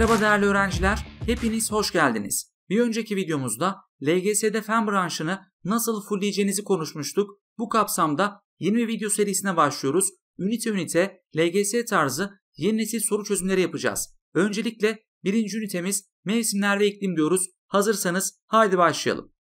Merhaba değerli öğrenciler, hepiniz hoş geldiniz. Bir önceki videomuzda LGS'de fen branşını nasıl fullleyeceğinizi konuşmuştuk. Bu kapsamda yeni bir video serisine başlıyoruz. Ünite ünite LGS tarzı yeni nesil soru çözümleri yapacağız. Öncelikle birinci ünitemiz mevsimler ve iklim diyoruz. Hazırsanız haydi başlayalım.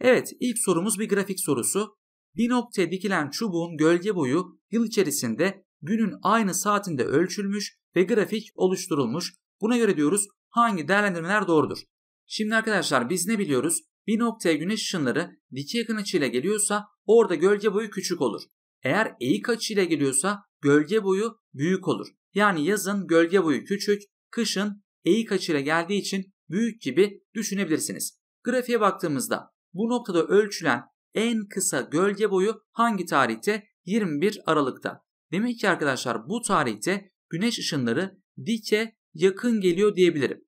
Evet ilk sorumuz bir grafik sorusu. Bir noktaya dikilen çubuğun gölge boyu yıl içerisinde günün aynı saatinde ölçülmüş ve grafik oluşturulmuş. Buna göre diyoruz hangi değerlendirmeler doğrudur. Şimdi arkadaşlar biz ne biliyoruz? Bir noktaya güneş ışınları dikey yakın açıyla geliyorsa orada gölge boyu küçük olur. Eğer eğik açıyla geliyorsa gölge boyu büyük olur. Yani yazın gölge boyu küçük, kışın eğik açıyla geldiği için büyük gibi düşünebilirsiniz. Grafiğe baktığımızda bu noktada ölçülen en kısa gölge boyu hangi tarihte? 21 Aralık'ta. Demek ki arkadaşlar bu tarihte güneş ışınları dike yakın geliyor diyebilirim.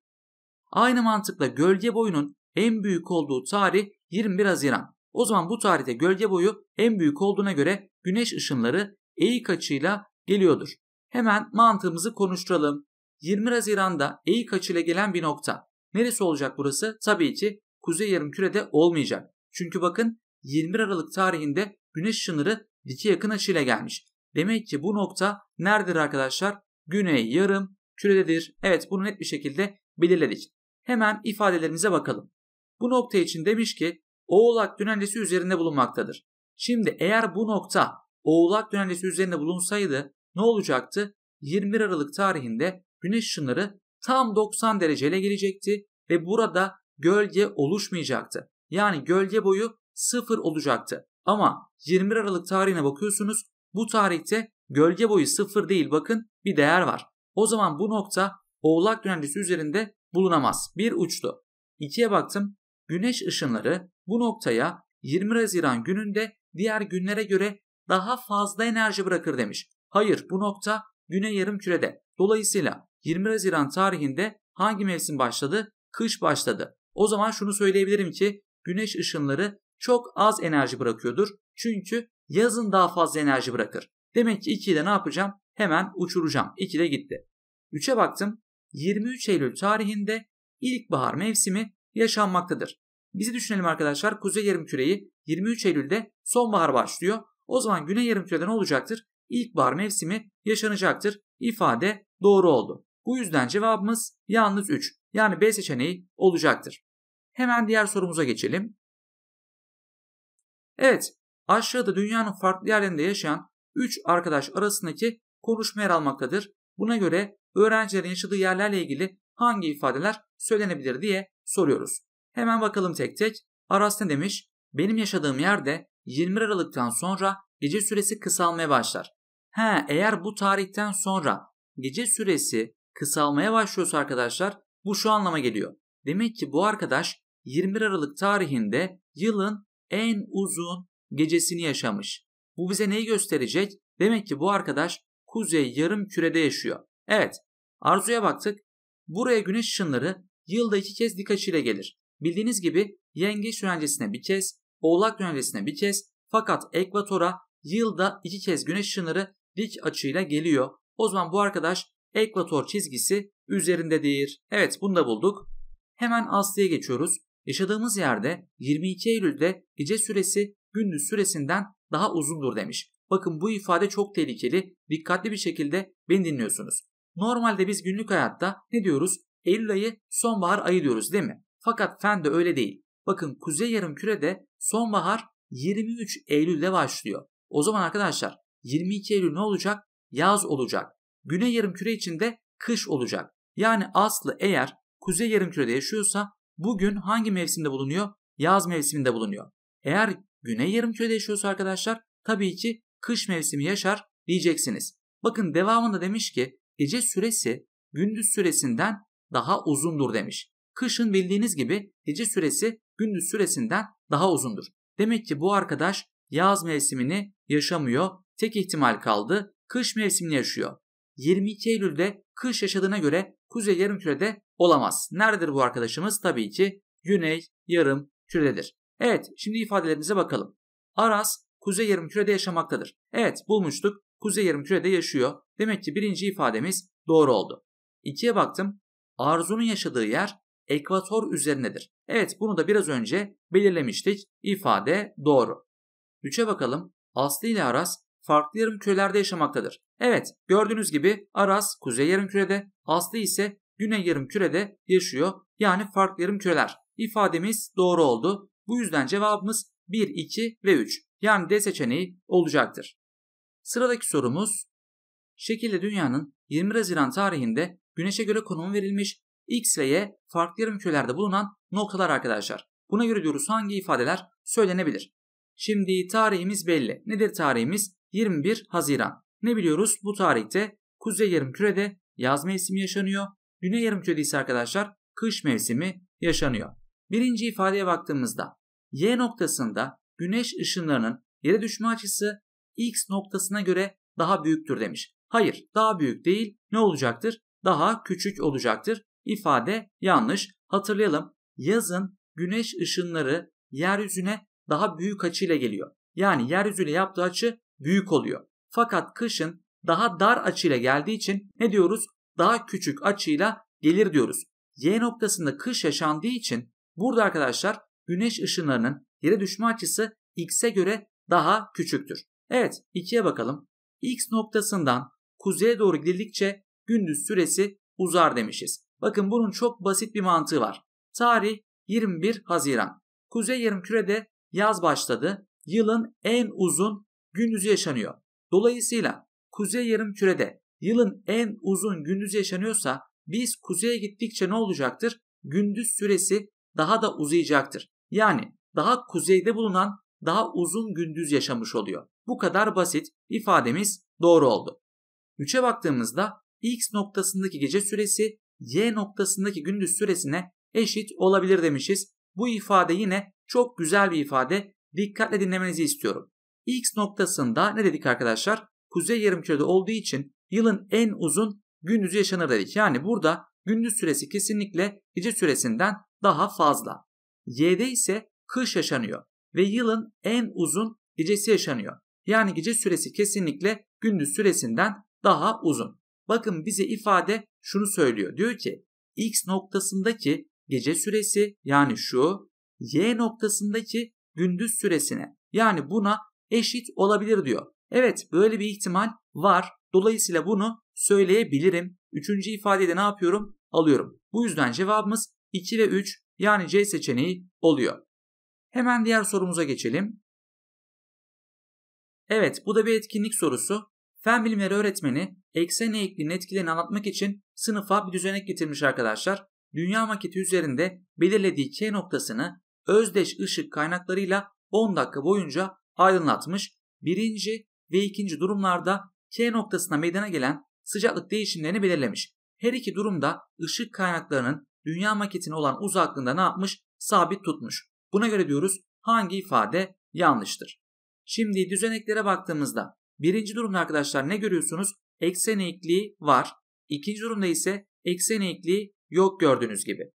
Aynı mantıkla gölge boyunun en büyük olduğu tarih 21 Haziran. O zaman bu tarihte gölge boyu en büyük olduğuna göre güneş ışınları eğik açıyla geliyordur. Hemen mantığımızı konuşturalım. 20 Haziran'da eğik açıyla gelen bir nokta. Neresi olacak burası? Tabii ki kuzey yarım kürede olmayacak. Çünkü bakın 21 Aralık tarihinde güneş ışınları dike yakın açıyla gelmiş. Demek ki bu nokta neredir arkadaşlar? Güney yarım kürededir. Evet bunu net bir şekilde belirledik. Hemen ifadelerimize bakalım. Bu nokta için demiş ki Oğlak dönencesi üzerinde bulunmaktadır. Şimdi eğer bu nokta Oğlak dönencesi üzerinde bulunsaydı ne olacaktı? 21 Aralık tarihinde güneş ışınları tam 90 dereceyle gelecekti ve burada gölge oluşmayacaktı. Yani gölge boyu 0 olacaktı. Ama 21 Aralık tarihine bakıyorsunuz bu tarihte gölge boyu 0 değil bakın bir değer var. O zaman bu nokta Oğlak Güneşi üzerinde bulunamaz. Bir uçtu. İkiye baktım. Güneş ışınları bu noktaya 20 Haziran gününde diğer günlere göre daha fazla enerji bırakır demiş. Hayır bu nokta güney yarım kürede. Dolayısıyla 20 Haziran tarihinde hangi mevsim başladı? Kış başladı. O zaman şunu söyleyebilirim ki güneş ışınları çok az enerji bırakıyordur. Çünkü yazın daha fazla enerji bırakır. Demek ki 2 ile ne yapacağım? Hemen uçuracağım. 2 de gitti. 3'e baktım. 23 Eylül tarihinde ilkbahar mevsimi yaşanmaktadır. Bizi düşünelim arkadaşlar. Kuzey yarımküreyi 23 Eylül'de sonbahar başlıyor. O zaman güney yarımkürede ne olacaktır? İlkbahar mevsimi yaşanacaktır. İfade doğru oldu. Bu yüzden cevabımız yalnız 3. Yani B seçeneği olacaktır. Hemen diğer sorumuza geçelim. Evet, aşağıda dünyanın farklı yerlerinde yaşayan 3 arkadaş arasındaki konuşma yer almaktadır. Buna göre öğrencilerin yaşadığı yerlerle ilgili hangi ifadeler söylenebilir diye soruyoruz. Hemen bakalım tek tek. Aras ne demiş? Benim yaşadığım yerde 20 Aralık'tan sonra gece süresi kısalmaya başlar. He eğer bu tarihten sonra gece süresi kısalmaya başlıyorsa arkadaşlar bu şu anlama geliyor. Demek ki bu arkadaş 21 Aralık tarihinde yılın en uzun gecesini yaşamış. Bu bize neyi gösterecek? Demek ki bu arkadaş kuzey yarım kürede yaşıyor. Evet, arzuya baktık. Buraya güneş ışınları yılda iki kez dik açıyla gelir. Bildiğiniz gibi yengeç yönencesine bir kez, oğlak yönencesine bir kez fakat ekvatora yılda iki kez güneş ışınları dik açıyla geliyor. O zaman bu arkadaş ekvator çizgisi üzerindedir. Evet bunu da bulduk. Hemen Aslı'ya geçiyoruz. Yaşadığımız yerde 22 Eylül'de gece süresi gündüz süresinden daha uzundur demiş. Bakın bu ifade çok tehlikeli. Dikkatli bir şekilde beni dinliyorsunuz. Normalde biz günlük hayatta ne diyoruz? Eylül ayı sonbahar ayı diyoruz değil mi? Fakat fen de öyle değil. Bakın kuzey yarım kürede sonbahar 23 Eylül'de başlıyor. O zaman arkadaşlar 22 Eylül ne olacak? Yaz olacak. Güney yarım küre içinde kış olacak. Yani Aslı eğer kuzey yarım kürede yaşıyorsa bugün hangi mevsimde bulunuyor? Yaz mevsiminde bulunuyor. Eğer güney yarım kürede yaşıyorsa arkadaşlar tabii ki kış mevsimi yaşar diyeceksiniz. Bakın devamında demiş ki gece süresi gündüz süresinden daha uzundur demiş. Kışın bildiğiniz gibi gece süresi gündüz süresinden daha uzundur. Demek ki bu arkadaş yaz mevsimini yaşamıyor. Tek ihtimal kaldı. Kış mevsimini yaşıyor. 22 Eylül'de kış yaşadığına göre kuzey yarımkürede olamaz. Nerededir bu arkadaşımız? Tabii ki güney yarım küredir. Evet şimdi ifadelerimize bakalım. Aras kuzey yarımkürede yaşamaktadır. Evet bulmuştuk. Kuzey yarımkürede yaşıyor. Demek ki birinci ifademiz doğru oldu. İkiye baktım. Arzu'nun yaşadığı yer ekvator üzerindedir. Evet bunu da biraz önce belirlemiştik. İfade doğru. Üçe bakalım. Aslı ile Aras farklı yarımkürelerde yaşamaktadır. Evet gördüğünüz gibi Aras kuzey yarımkürede, Aslı ise güney yarımkürede yaşıyor. Yani farklı yarımküreler. İfademiz doğru oldu. Bu yüzden cevabımız 1, 2 ve 3. Yani D seçeneği olacaktır. Sıradaki sorumuz şekilde dünyanın 20 Haziran tarihinde Güneş'e göre konumu verilmiş X ve Y farklı yarımkürelerde bulunan noktalar arkadaşlar. Buna göre diyoruz hangi ifadeler söylenebilir. Şimdi tarihimiz belli. Nedir tarihimiz? 21 Haziran. Ne biliyoruz? Bu tarihte kuzey yarımkürede yaz mevsimi yaşanıyor. Güney yarımkürede ise arkadaşlar kış mevsimi yaşanıyor. Birinci ifadeye baktığımızda Y noktasında güneş ışınlarının yere düşme açısı x noktasına göre daha büyüktür demiş. Hayır daha büyük değil ne olacaktır? Daha küçük olacaktır. İfade yanlış. Hatırlayalım yazın güneş ışınları yeryüzüne daha büyük açıyla geliyor. Yani yeryüzüyle yaptığı açı büyük oluyor. Fakat kışın daha dar açıyla geldiği için ne diyoruz? Daha küçük açıyla gelir diyoruz. Y noktasında kış yaşandığı için burada arkadaşlar güneş ışınlarının yere düşme açısı x'e göre daha küçüktür. Evet 2'ye bakalım. x noktasından kuzeye doğru gidildikçe gündüz süresi uzar demişiz. Bakın bunun çok basit bir mantığı var. Tarih 21 Haziran. Kuzey yarımkürede yaz başladı. Yılın en uzun gündüzü yaşanıyor. Dolayısıyla kuzey yarımkürede yılın en uzun gündüzü yaşanıyorsa biz kuzeye gittikçe ne olacaktır? Gündüz süresi daha da uzayacaktır. Yani daha kuzeyde bulunan daha uzun gündüz yaşamış oluyor. Bu kadar basit ifademiz doğru oldu. 3'e baktığımızda x noktasındaki gece süresi y noktasındaki gündüz süresine eşit olabilir demişiz. Bu ifade yine çok güzel bir ifade. Dikkatle dinlemenizi istiyorum. X noktasında ne dedik arkadaşlar? Kuzey yarımkürede olduğu için yılın en uzun gündüzü yaşanır dedik. Yani burada gündüz süresi kesinlikle gece süresinden daha fazla. Y'de ise kış yaşanıyor ve yılın en uzun gecesi yaşanıyor. Yani gece süresi kesinlikle gündüz süresinden daha uzun. Bakın bize ifade şunu söylüyor. Diyor ki x noktasındaki gece süresi yani şu y noktasındaki gündüz süresine yani buna eşit olabilir diyor. Evet böyle bir ihtimal var. Dolayısıyla bunu söyleyebilirim. Üçüncü de ne yapıyorum? Alıyorum. Bu yüzden cevabımız 2 ve 3 yani C seçeneği oluyor. Hemen diğer sorumuza geçelim. Evet bu da bir etkinlik sorusu. Fen bilimleri öğretmeni eksen eğikliğinin etkilerini anlatmak için sınıfa bir düzenek getirmiş arkadaşlar. Dünya maketi üzerinde belirlediği K noktasını özdeş ışık kaynaklarıyla 10 dakika boyunca aydınlatmış. Birinci ve ikinci durumlarda K noktasına meydana gelen sıcaklık değişimlerini belirlemiş. Her iki durumda ışık kaynaklarının dünya maketine olan uzaklığında ne yapmış? Sabit tutmuş. Buna göre diyoruz hangi ifade yanlıştır. Şimdi düzeneklere baktığımızda birinci durumda arkadaşlar ne görüyorsunuz? Eksen eğikliği var. İkinci durumda ise eksen eğikliği yok gördüğünüz gibi.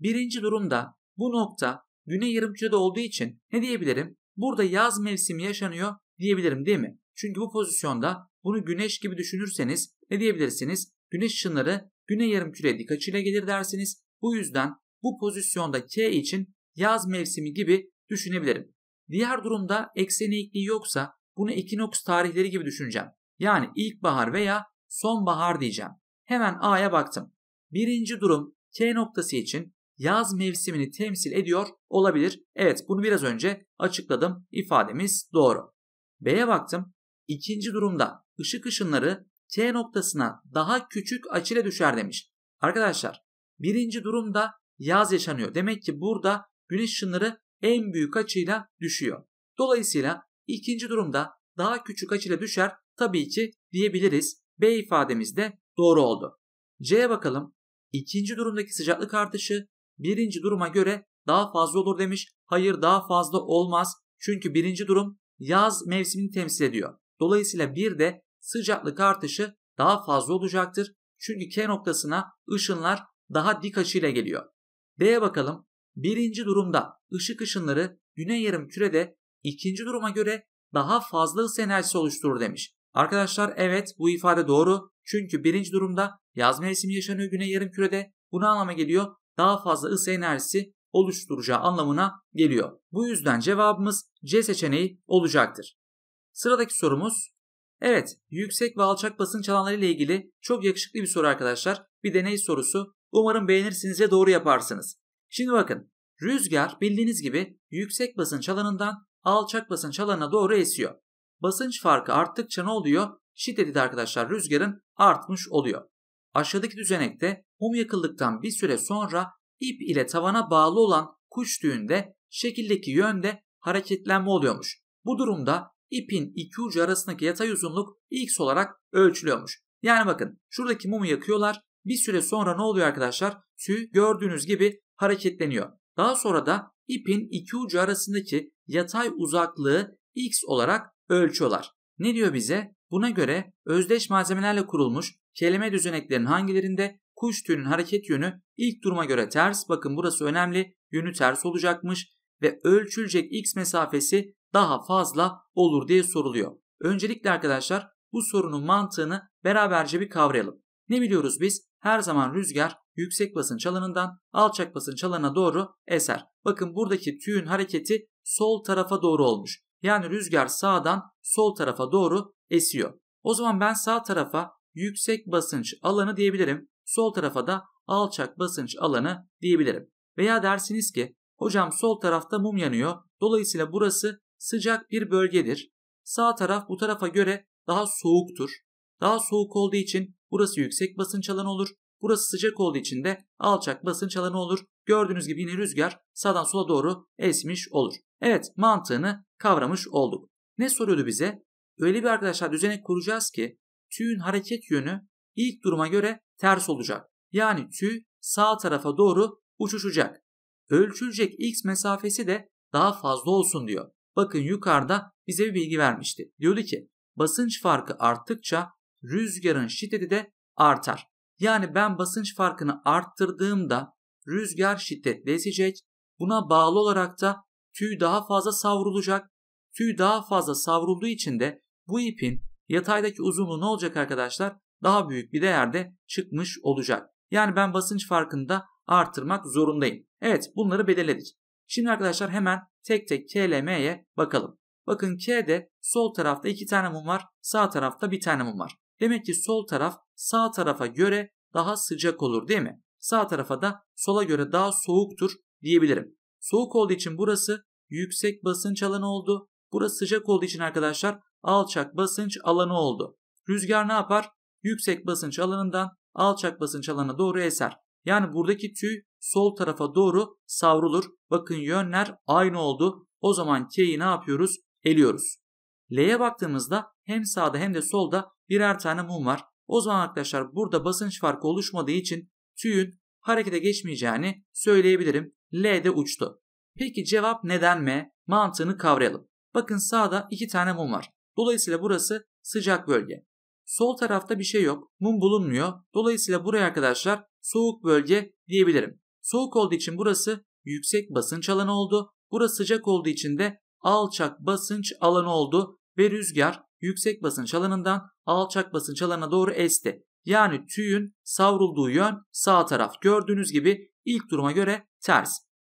Birinci durumda bu nokta güney yarımkürede olduğu için ne diyebilirim? Burada yaz mevsimi yaşanıyor diyebilirim değil mi? Çünkü bu pozisyonda bunu güneş gibi düşünürseniz ne diyebilirsiniz? Güneş ışınları güney Yarım Küre dik açıyla gelir dersiniz. Bu yüzden bu pozisyonda K için yaz mevsimi gibi düşünebilirim. Diğer durumda ekseni eğikliği yoksa bunu ekinoks tarihleri gibi düşüneceğim. Yani ilkbahar veya sonbahar diyeceğim. Hemen A'ya baktım. Birinci durum K noktası için yaz mevsimini temsil ediyor olabilir. Evet bunu biraz önce açıkladım. İfademiz doğru. B'ye baktım. İkinci durumda ışık ışınları K noktasına daha küçük açıyla düşer demiş. Arkadaşlar birinci durumda yaz yaşanıyor. Demek ki burada güneş ışınları en büyük açıyla düşüyor. Dolayısıyla ikinci durumda daha küçük açıyla düşer tabii ki diyebiliriz. B ifademiz de doğru oldu. C'ye bakalım. İkinci durumdaki sıcaklık artışı birinci duruma göre daha fazla olur demiş. Hayır daha fazla olmaz. Çünkü birinci durum yaz mevsimini temsil ediyor. Dolayısıyla bir de sıcaklık artışı daha fazla olacaktır. Çünkü K noktasına ışınlar daha dik açıyla geliyor. D'ye bakalım. Birinci durumda ışık ışınları güney yarım kürede ikinci duruma göre daha fazla ısı enerjisi oluşturur demiş. Arkadaşlar evet bu ifade doğru. Çünkü birinci durumda yaz mevsimi yaşanıyor güney yarım kürede. Bu ne anlama geliyor? Daha fazla ısı enerjisi oluşturacağı anlamına geliyor. Bu yüzden cevabımız C seçeneği olacaktır. Sıradaki sorumuz Evet, yüksek ve alçak basınç alanları ile ilgili çok yakışıklı bir soru arkadaşlar. Bir deney sorusu. Umarım beğenirsiniz ve doğru yaparsınız. Şimdi bakın rüzgar bildiğiniz gibi yüksek basınç alanından alçak basınç alanına doğru esiyor. Basınç farkı arttıkça ne oluyor? Şiddeti de arkadaşlar rüzgarın artmış oluyor. Aşağıdaki düzenekte mum yakıldıktan bir süre sonra ip ile tavana bağlı olan kuş düğünde şekildeki yönde hareketlenme oluyormuş. Bu durumda ipin iki ucu arasındaki yatay uzunluk x olarak ölçülüyormuş. Yani bakın şuradaki mumu yakıyorlar bir süre sonra ne oluyor arkadaşlar? Tüy gördüğünüz gibi hareketleniyor. Daha sonra da ipin iki ucu arasındaki yatay uzaklığı x olarak ölçüyorlar. Ne diyor bize? Buna göre özdeş malzemelerle kurulmuş kelime düzeneklerin hangilerinde kuş tüyünün hareket yönü ilk duruma göre ters, bakın burası önemli, yönü ters olacakmış ve ölçülecek x mesafesi daha fazla olur diye soruluyor. Öncelikle arkadaşlar bu sorunun mantığını beraberce bir kavrayalım. Ne biliyoruz biz? her zaman rüzgar yüksek basınç alanından alçak basınç alana doğru eser. Bakın buradaki tüyün hareketi sol tarafa doğru olmuş. Yani rüzgar sağdan sol tarafa doğru esiyor. O zaman ben sağ tarafa yüksek basınç alanı diyebilirim. Sol tarafa da alçak basınç alanı diyebilirim. Veya dersiniz ki hocam sol tarafta mum yanıyor. Dolayısıyla burası sıcak bir bölgedir. Sağ taraf bu tarafa göre daha soğuktur. Daha soğuk olduğu için Burası yüksek basınç alanı olur. Burası sıcak olduğu için de alçak basınç alanı olur. Gördüğünüz gibi yine rüzgar sağdan sola doğru esmiş olur. Evet mantığını kavramış olduk. Ne soruyordu bize? Öyle bir arkadaşlar düzenek kuracağız ki tüyün hareket yönü ilk duruma göre ters olacak. Yani tüy sağ tarafa doğru uçuşacak. Ölçülecek x mesafesi de daha fazla olsun diyor. Bakın yukarıda bize bir bilgi vermişti. Diyordu ki basınç farkı arttıkça rüzgarın şiddeti de artar. Yani ben basınç farkını arttırdığımda rüzgar şiddetli Buna bağlı olarak da tüy daha fazla savrulacak. Tüy daha fazla savrulduğu için de bu ipin yataydaki uzunluğu ne olacak arkadaşlar? Daha büyük bir değerde çıkmış olacak. Yani ben basınç farkını da artırmak zorundayım. Evet bunları belirledik. Şimdi arkadaşlar hemen tek tek KLM'ye bakalım. Bakın K'de sol tarafta iki tane mum var, sağ tarafta bir tane mum var. Demek ki sol taraf sağ tarafa göre daha sıcak olur değil mi? Sağ tarafa da sola göre daha soğuktur diyebilirim. Soğuk olduğu için burası yüksek basınç alanı oldu. Burası sıcak olduğu için arkadaşlar alçak basınç alanı oldu. Rüzgar ne yapar? Yüksek basınç alanından alçak basınç alanına doğru eser. Yani buradaki tüy sol tarafa doğru savrulur. Bakın yönler aynı oldu. O zaman K'yi ne yapıyoruz? Eliyoruz. L'ye baktığımızda hem sağda hem de solda birer tane mum var. O zaman arkadaşlar burada basınç farkı oluşmadığı için tüyün harekete geçmeyeceğini söyleyebilirim. L de uçtu. Peki cevap neden M? Mantığını kavrayalım. Bakın sağda iki tane mum var. Dolayısıyla burası sıcak bölge. Sol tarafta bir şey yok. Mum bulunmuyor. Dolayısıyla buraya arkadaşlar soğuk bölge diyebilirim. Soğuk olduğu için burası yüksek basınç alanı oldu. Burası sıcak olduğu için de alçak basınç alanı oldu ve rüzgar yüksek basınç alanından alçak basınç alanına doğru esti. Yani tüyün savrulduğu yön sağ taraf. Gördüğünüz gibi ilk duruma göre ters.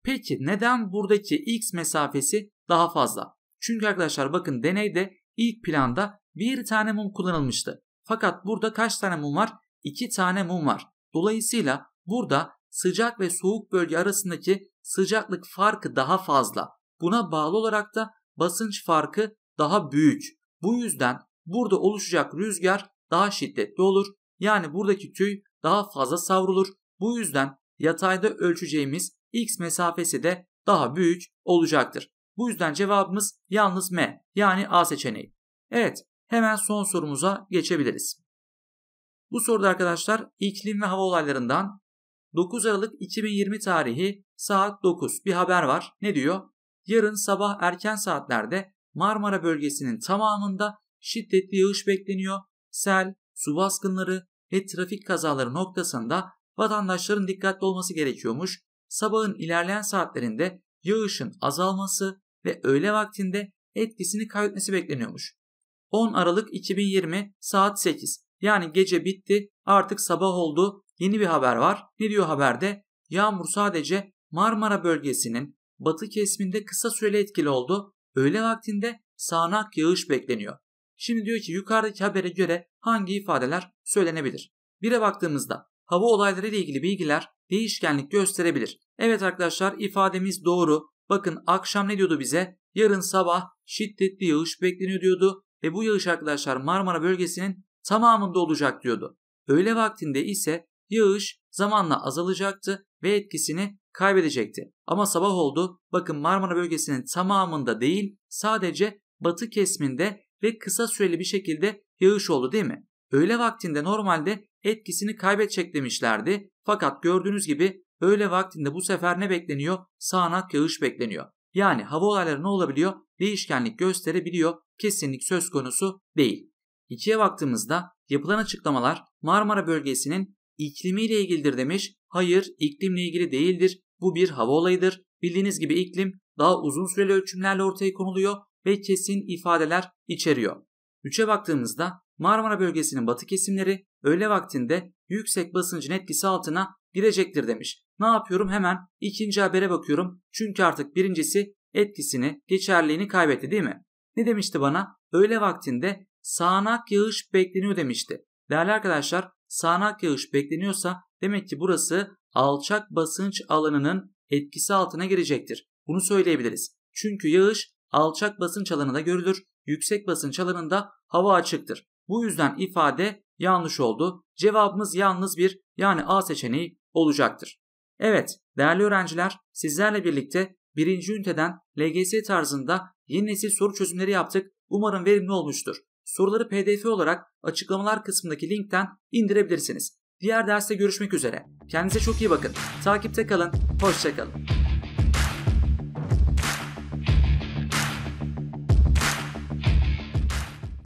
Peki neden buradaki x mesafesi daha fazla? Çünkü arkadaşlar bakın deneyde ilk planda bir tane mum kullanılmıştı. Fakat burada kaç tane mum var? 2 tane mum var. Dolayısıyla burada sıcak ve soğuk bölge arasındaki sıcaklık farkı daha fazla. Buna bağlı olarak da basınç farkı daha büyük. Bu yüzden burada oluşacak rüzgar daha şiddetli olur. Yani buradaki tüy daha fazla savrulur. Bu yüzden yatayda ölçeceğimiz x mesafesi de daha büyük olacaktır. Bu yüzden cevabımız yalnız M yani A seçeneği. Evet hemen son sorumuza geçebiliriz. Bu soruda arkadaşlar iklim ve hava olaylarından 9 Aralık 2020 tarihi saat 9 bir haber var. Ne diyor? Yarın sabah erken saatlerde Marmara bölgesinin tamamında şiddetli yağış bekleniyor. Sel, su baskınları ve trafik kazaları noktasında vatandaşların dikkatli olması gerekiyormuş. Sabahın ilerleyen saatlerinde yağışın azalması ve öğle vaktinde etkisini kaybetmesi bekleniyormuş. 10 Aralık 2020 saat 8 yani gece bitti artık sabah oldu yeni bir haber var. Ne diyor haberde? Yağmur sadece Marmara bölgesinin batı kesiminde kısa süreli etkili oldu. Öğle vaktinde sağanak yağış bekleniyor. Şimdi diyor ki yukarıdaki habere göre hangi ifadeler söylenebilir? Bire baktığımızda hava olayları ile ilgili bilgiler değişkenlik gösterebilir. Evet arkadaşlar ifademiz doğru. Bakın akşam ne diyordu bize? Yarın sabah şiddetli yağış bekleniyor diyordu ve bu yağış arkadaşlar Marmara bölgesinin tamamında olacak diyordu. Öğle vaktinde ise yağış zamanla azalacaktı ve etkisini kaybedecekti. Ama sabah oldu. Bakın Marmara bölgesinin tamamında değil sadece batı kesminde ve kısa süreli bir şekilde yağış oldu değil mi? Öğle vaktinde normalde etkisini kaybedecek demişlerdi. Fakat gördüğünüz gibi öğle vaktinde bu sefer ne bekleniyor? Sağanak yağış bekleniyor. Yani hava olayları ne olabiliyor? Değişkenlik gösterebiliyor. Kesinlik söz konusu değil. İkiye baktığımızda yapılan açıklamalar Marmara bölgesinin iklimiyle ilgilidir demiş. Hayır iklimle ilgili değildir. Bu bir hava olayıdır. Bildiğiniz gibi iklim daha uzun süreli ölçümlerle ortaya konuluyor ve kesin ifadeler içeriyor. 3'e baktığımızda Marmara bölgesinin batı kesimleri öğle vaktinde yüksek basıncın etkisi altına girecektir demiş. Ne yapıyorum hemen ikinci habere bakıyorum çünkü artık birincisi etkisini geçerliğini kaybetti değil mi? Ne demişti bana? Öğle vaktinde sağanak yağış bekleniyor demişti. Değerli arkadaşlar sağanak yağış bekleniyorsa demek ki burası alçak basınç alanının etkisi altına girecektir. Bunu söyleyebiliriz. Çünkü yağış alçak basınç alanında görülür, yüksek basınç alanında hava açıktır. Bu yüzden ifade yanlış oldu. Cevabımız yalnız bir yani A seçeneği olacaktır. Evet değerli öğrenciler sizlerle birlikte birinci üniteden LGS tarzında yeni nesil soru çözümleri yaptık. Umarım verimli olmuştur. Soruları pdf olarak açıklamalar kısmındaki linkten indirebilirsiniz. Diğer derste görüşmek üzere. Kendinize çok iyi bakın. Takipte kalın. Hoşçakalın.